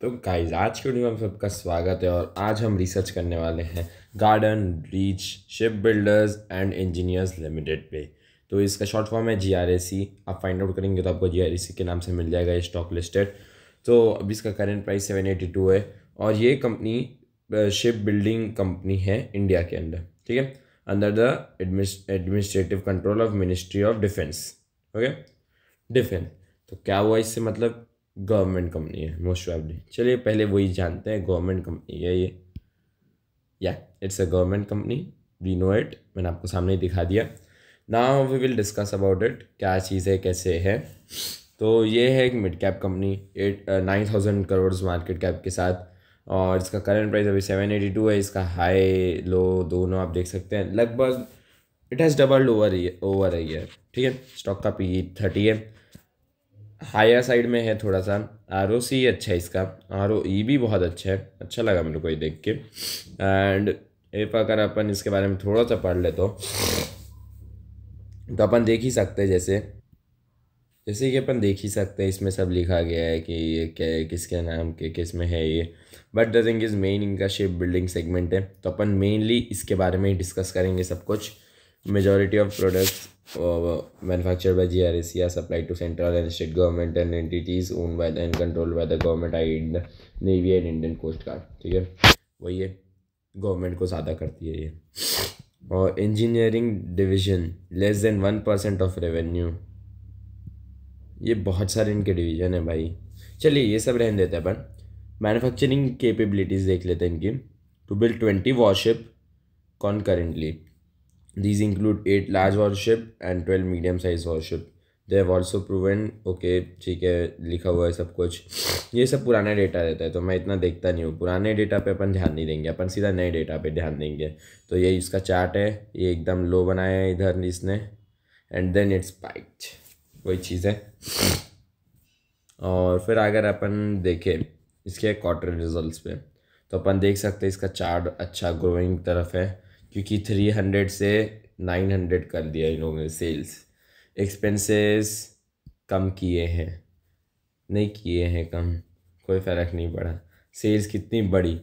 तो गाइज आज के वीडियो में आप सबका स्वागत है और आज हम रिसर्च करने वाले हैं Garden Reach Ship Builders and Engineers Limited पे तो इसका शॉर्ट फॉर्म है जी आर ए सी आप फाइंड आउट करेंगे तो आपको जी आर ए सी के नाम से मिल जाएगा ये स्टॉक लिस्टेड तो अब इसका current price seven eighty two है और ये कंपनी शिप बिल्डिंग कंपनी है इंडिया के अंदर ठीक है under the administrative control of ministry of defence okay defence तो क्या हुआ इससे मतलब गवर्नमेंट कंपनी है मोस्ट प्रॉबली चलिए पहले वही जानते हैं गवर्नमेंट कंपनी है ये या it's a government company we know it मैंने आपको सामने दिखा दिया now we will discuss about it क्या चीज़ है कैसे है तो ये है एक mid cap company eight nine thousand crore market cap के साथ और इसका करंट प्राइस अभी सेवन एटी टू है इसका हाई लो दोनों आप देख सकते हैं लगभग it has doubled over over है ठीक है स्टॉक का पी थर्टी e है हायर साइड में है थोड़ा सा आर ओ सी अच्छा है इसका आर ओ ई भी बहुत अच्छा है अच्छा लगा मेरे को ये देख के एंड इफ अगर अपन इसके बारे में थोड़ा सा पढ़ ले तो तो अपन देख ही सकते हैं जैसे जैसे कि अपन देख ही सकते हैं इसमें सब लिखा गया है कि ये क्या है किसके नाम के किस में है ये but the thing is main इनका शिप बिल्डिंग सेगमेंट है तो अपन मेनली इसके बारे में ही डिस्कस करेंगे सब कुछ Majority of products uh, manufactured by GRSC are supplied to central and state government and entities owned by the, and controlled by the government and navy and Indian coast guard ठीक है वही है government को ज़्यादा करती है ये और engineering division less than one percent of revenue ये बहुत सारे इनके डिवीजन है भाई चलिए ये सब रहने देते हैं अपन मैनुफैक्चरिंग कैपेबिलिटीज़ देख लेते हैं इनकी to build twenty warship currently These include eight large warship and 12 medium size warship. they have also proven okay ठीक है लिखा हुआ है सब कुछ ये सब पुराना डेटा रहता है तो मैं इतना देखता नहीं हूँ पुराने डेटा पे अपन ध्यान नहीं देंगे अपन सीधा नए डेटा पे ध्यान देंगे तो ये इसका चार्ट है ये एकदम लो बनाया है इधर इसने एंड देन इट्स पाइट वही चीज़ है और फिर अगर अपन देखें इसके क्वार्टर रिजल्ट पे तो अपन देख सकते हैं इसका चार्ट अच्छा ग्रोइंग तरफ है क्योंकि थ्री हंड्रेड से नाइन हंड्रेड कर दिया इन लोगों ने सेल्स एक्सपेंसेस कम किए हैं नहीं किए हैं कम कोई फ़र्क नहीं पड़ा सेल्स कितनी बढ़ी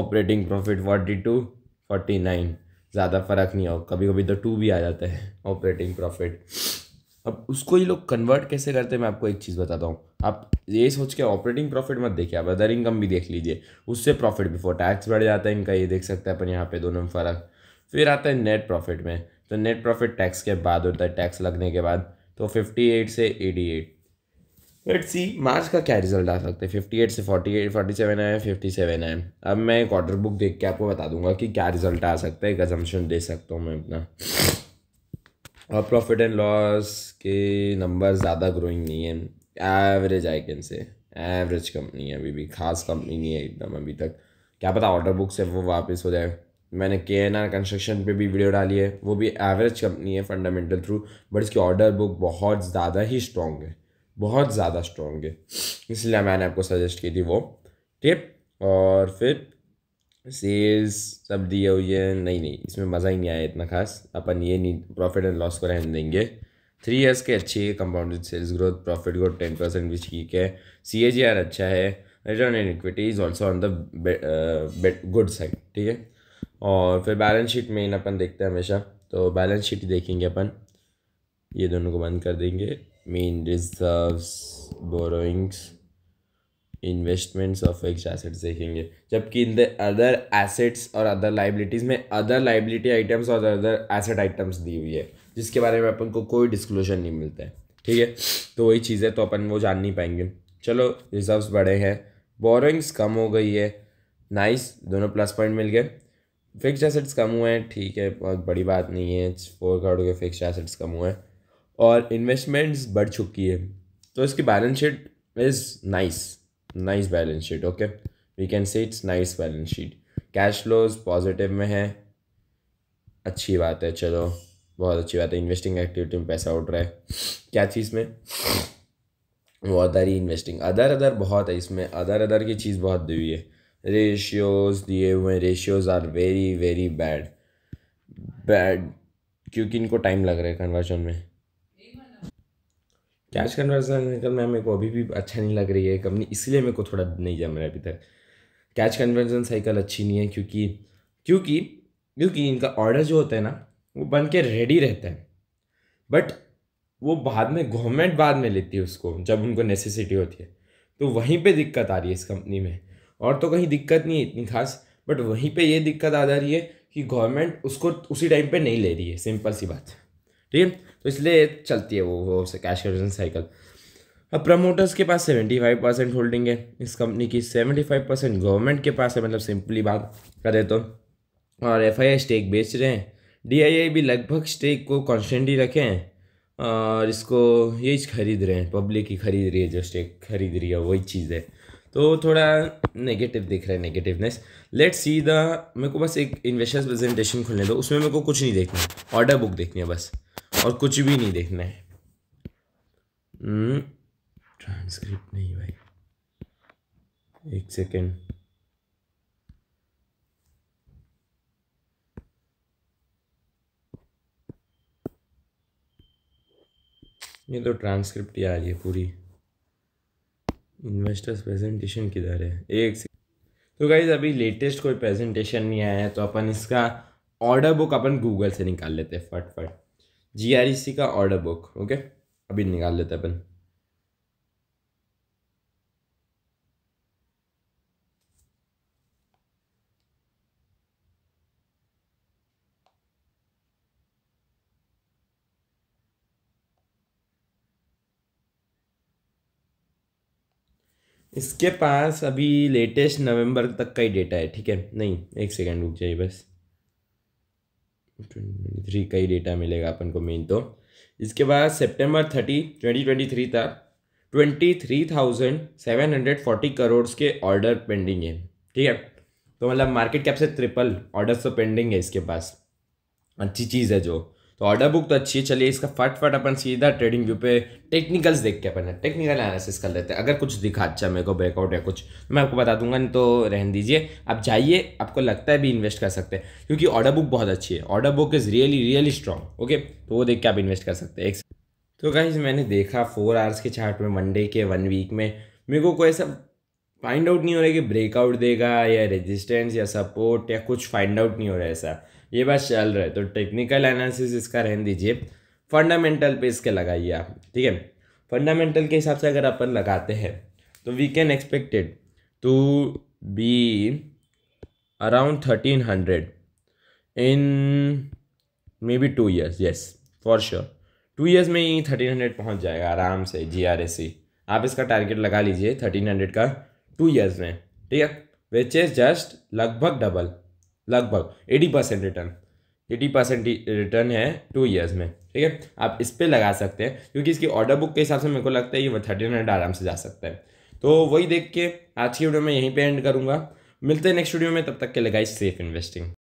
operating profit forty two forty nine ज़्यादा फ़र्क नहीं हो कभी कभी तो टू भी आ जाता है ऑपरेटिंग प्रॉफिट अब उसको ये लोग कन्वर्ट कैसे करते हैं मैं आपको एक चीज़ बताता हूँ आप ये सोच के ऑपरेटिंग प्रॉफिट मत देखिए आप अदर इनकम भी देख लीजिए उससे प्रॉफिट बिफोर टैक्स बढ़ जाता है इनका ये देख सकते हैं अपन यहाँ पे दोनों में फ़र्क फिर आता है नेट प्रॉफिट में तो नेट प्रॉफिट टैक्स के बाद होता है टैक्स लगने के बाद तो फिफ्टी एट से eighty eight let see March का क्या रिजल्ट आ सकता है फिफ्टी एट से फोर्टी एट फोर्टी सेवन आए फिफ्टी सेवन आए अब मैं एक ऑर्डर बुक देख के आपको बता दूंगा कि क्या रिजल्ट आ सकता है कंजम्पशन दे सकता हूँ मैं अपना और प्रॉफिट एंड लॉस के नंबर ज़्यादा ग्रोइंग नहीं है average I can say average company है अभी भी खास कंपनी नहीं है एकदम अभी तक क्या पता ऑर्डर बुक से वो वापस हो जाए मैंने के एन आर कंस्ट्रक्शन पर भी वीडियो डाली है वो भी एवरेज कंपनी है फंडामेंटल थ्रू बट इसकी ऑर्डर बुक बहुत ज़्यादा ही स्ट्रॉन्ग है बहुत ज़्यादा स्ट्रॉन्ग है इसलिए मैंने आपको सजेस्ट की थी वो ठीक और फिर सेल्स सब दिए हुए हैं नहीं नहीं इसमें मज़ा ही नहीं आया इतना खास अपन ये नहीं प्रॉफिट एंड लॉस को रहने देंगे थ्री ईयर्स के अच्छी compounded sales growth profit growth ten percent भी ठीक है सी ए जी आर अच्छा है return and equity is also on the good side ठीक है और फिर बैलेंस शीट मेन अपन देखते हैं हमेशा तो बैलेंस शीट देखेंगे अपन ये दोनों को बंद कर देंगे main reserves borrowings investments of X assets देखेंगे जबकि इन द अदर एसेट्स और अदर लाइबिलिटीज़ में अदर लाइबिलिटी आइटम्स और अदर एसेट आइटम्स दी हुई है जिसके बारे में अपन को कोई डिस्क्लोजर नहीं मिलता है ठीक है तो वही चीज़ है तो अपन वो जान नहीं पाएंगे चलो रिजर्व्स बढ़े हैं बोरिंग्स कम हो गई है नाइस दोनों प्लस पॉइंट मिल गए फिक्स्ड एसेट्स कम हुए हैं ठीक है बहुत बड़ी बात नहीं है फोर करोड़ के फिक्स्ड एसेट्स कम हुए हैं और इन्वेस्टमेंट्स बढ़ चुकी है तो इसकी balance sheet is nice nice balance sheet okay we can say it's nice balance sheet cash flows positive में है अच्छी बात है चलो बहुत अच्छी बात है इन्वेस्टिंग एक्टिविटी में पैसा उठ रहा है क्या चीज़ में वो अदर ही इन्वेस्टिंग अदर अदर बहुत है इसमें अदर अदर की चीज़ बहुत दी हुई है रेशियोज़ दिए हुए ratios are very very bad bad क्योंकि इनको टाइम लग रहा है कन्वर्जन में कैश कन्वर्जन कल मैम मेरे को अभी भी अच्छा नहीं लग रही है कंपनी इसलिए मेरे को थोड़ा नहीं जम रहा है अभी तक कैश कन्वर्जन साइकिल अच्छी नहीं है क्योंकि क्योंकि क्योंकि इनका ऑर्डर जो होता है ना वो बन के रेडी रहता है बट वो बाद में गवर्नमेंट बाद में लेती है उसको जब उनको नेसेसिटी होती है तो वहीं पे दिक्कत आ रही है इस कंपनी में और तो कहीं दिक्कत नहीं है इतनी खास बट वहीं पे ये दिक्कत आ जा रही है कि गवर्नमेंट उसको उसी टाइम पे नहीं ले रही है सिंपल सी बात ठीक है तो इसलिए चलती है वो वो कैश कन्वर्जन साइकिल अब प्रमोटर्स के पास सेवेंटी फाइव परसेंट होल्डिंग है इस कंपनी की सेवेंटी फाइव परसेंट गवर्नमेंट के पास है मतलब सिंपली बात करें तो और एफ स्टेक बेच रहे हैं डी भी लगभग स्टेक को कॉन्स्टेंटली रखे हैं और इसको यही खरीद रहे हैं पब्लिक ही खरीद रही है जो स्टेक खरीद रही है वही चीज़ है तो थोड़ा नेगेटिव दिख रहा है नेगेटिवनेस लेट सी द मेरे को बस एक इन्वेस्टर्स प्रेजेंटेशन खोलने दो उसमें मेरे को कुछ नहीं देखना है ऑर्डर बुक देखनी है बस और कुछ भी नहीं देखना है ट्रांसक्रिप्ट hmm, नहीं भाई एक सेकेंड ये तो ट्रांसक्रिप्ट ही आ रही है पूरी इन्वेस्टर्स प्रेजेंटेशन किधर है एक से तो गाइज अभी लेटेस्ट कोई प्रेजेंटेशन नहीं आया है तो अपन इसका ऑर्डर बुक अपन गूगल से निकाल लेते हैं फटफट जी आर ई सी का ऑर्डर बुक ओके अभी निकाल लेते हैं अपन इसके पास अभी लेटेस्ट नवंबर तक का ही डेटा है ठीक है नहीं एक सेकंड रुक जाइए बस ट्वेंटी थ्री का ही डेटा मिलेगा अपन को मेन तो इसके बाद सितंबर थर्टी ट्वेंटी ट्वेंटी थ्री था twenty three thousand seven hundred forty crore के ऑर्डर पेंडिंग है ठीक है तो मतलब मार्केट कैप से ट्रिपल ऑर्डर तो पेंडिंग है इसके पास अच्छी चीज़ है जो तो ऑर्डर बुक तो अच्छी है चलिए इसका फटफट अपन सीधा ट्रेडिंग व्यू पे टेक्निकल्स देख के अपन टेक्निकल एनालिसिस कर लेते हैं अगर कुछ दिखा अच्छा मेरे को ब्रेकआउट या कुछ तो मैं आपको बता दूंगा नहीं तो रहन दीजिए आप जाइए आपको लगता है भी इन्वेस्ट कर सकते हैं क्योंकि ऑर्डर बुक बहुत अच्छी है order book is really really strong okay तो वो देख के आप इन्वेस्ट कर सकते हैं एक तो कहीं मैंने देखा फोर आवर्स के चार्ट में वन के वन वीक में मेरे को कोई ऐसा फाइंड आउट नहीं हो रहा है कि ब्रेकआउट देगा या रेजिस्टेंस या सपोर्ट या कुछ फाइंड आउट नहीं हो रहा है ऐसा ये बात चल रहा है तो टेक्निकल एनालिसिस इसका रहने दीजिए फंडामेंटल पे इसके लगाइए आप ठीक है फंडामेंटल के हिसाब से अगर अपन लगाते हैं तो we can expected to be around thirteen hundred in maybe two years yes for sure two years में ही थर्टीन हंड्रेड पहुँच जाएगा आराम से जी आर एस सी आप इसका टारगेट लगा लीजिए थर्टीन हंड्रेड का टू ईयर्स में ठीक है विच इज जस्ट लगभग डबल लगभग eighty percent return eighty percent return है टू ईयर्स में ठीक है आप इस पर लगा सकते हैं क्योंकि इसकी ऑर्डर बुक के हिसाब से मेरे को लगता है ये थर्टी हंड्रेड आराम से जा सकता है तो वही देख के आज की वीडियो में यहीं पे एंड करूँगा मिलते हैं नेक्स्ट वीडियो में तब तक के लगाई सेफ इन्वेस्टिंग